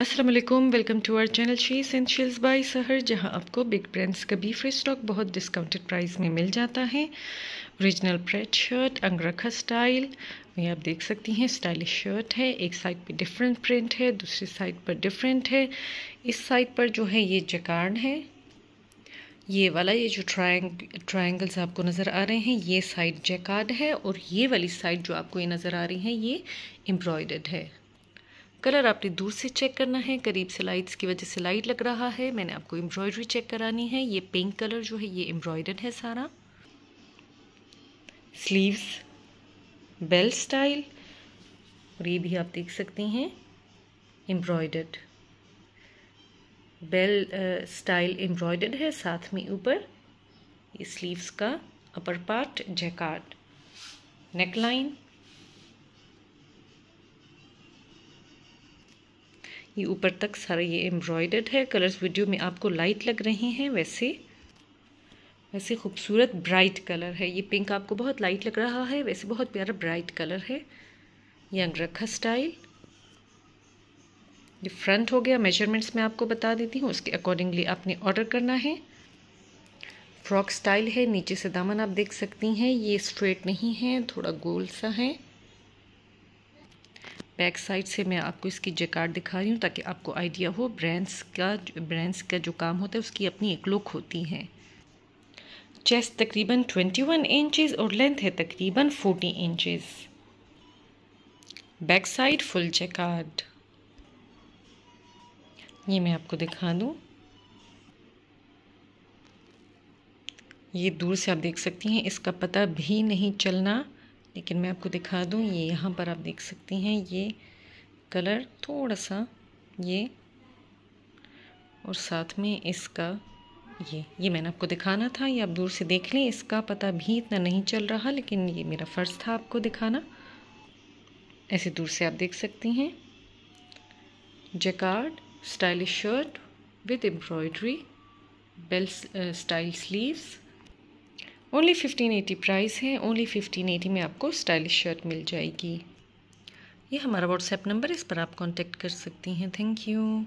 Aslam welcome to our channel शीस and शील्स by Sehar जहां आपको बिग ब्रांड्स का बीफ स्टॉक बहुत डिस्काउंटेड प्राइस में मिल जाता है ओरिजिनल प्रेड शर्ट अंगरखा स्टाइल में आप देख सकती हैं स्टाइलिश शर्ट है एक साइड पे डिफरेंट प्रिंट है दूसरी साइड पर डिफरेंट है इस साइड पर जो है ये जकार्ड है ये वाला ये जो ट्राइंग ट्राइंगल्स आपको नज़र आ रहे हैं ये साइड जैकार्ड है और ये वाली साइड जो आपको ये नज़र आ रही है ये एम्ब्रॉयडर्ड है कलर आपने दूर से चेक करना है करीब से लाइट्स की वजह से लाइट लग रहा है मैंने आपको एम्ब्रॉयडरी चेक करानी है ये पिंक कलर जो है ये एम्ब्रॉयडर है सारा स्लीव्स बेल स्टाइल और ये भी आप देख सकती हैं एम्ब्रॉयडर्ड बेल स्टाइल एम्ब्रॉयडर्ड है साथ में ऊपर ये स्लीव्स का अपर पार्ट जैकार्ड नेकलाइन ये ऊपर तक सारा ये एम्ब्रॉयडर्ड है कलर्स वीडियो में आपको लाइट लग रहे हैं वैसे वैसे खूबसूरत ब्राइट कलर है ये पिंक आपको बहुत लाइट लग रहा है वैसे बहुत प्यारा ब्राइट कलर है ये अंगरखा स्टाइल ये फ्रंट हो गया मेजरमेंट्स मैं आपको बता देती हूँ उसके अकॉर्डिंगली आपने ऑर्डर करना है फ्रॉक स्टाइल है नीचे से दामन आप देख सकती हैं ये स्ट्रेट नहीं है थोड़ा गोल सा है बैक साइड से मैं आपको इसकी जैकार्ड दिखा रही हूँ ताकि आपको आइडिया हो ब्रांड्स का ब्रांड्स का जो काम होता है उसकी अपनी एक लुक होती है चेस्ट तकरीबन 21 इंचज और लेंथ है तकरीबन 40 inches back side full jacquard ये मैं आपको दिखा दूँ ये दूर से आप देख सकती हैं इसका पता भी नहीं चलना लेकिन मैं आपको दिखा दूँ ये यहाँ पर आप देख सकती हैं ये कलर थोड़ा सा ये और साथ में इसका ये ये मैंने आपको दिखाना था ये आप दूर से देख लें इसका पता भी इतना नहीं चल रहा लेकिन ये मेरा फ़र्ज़ था आपको दिखाना ऐसे दूर से आप देख सकती हैं jacquard stylish shirt with embroidery belt style sleeves only fifteen eighty price है ओनली फिफ्टीन एटी में आपको स्टाइलिश शर्ट मिल जाएगी ये हमारा व्हाट्सएप नंबर इस पर आप कॉन्टेक्ट कर सकती हैं थैंक यू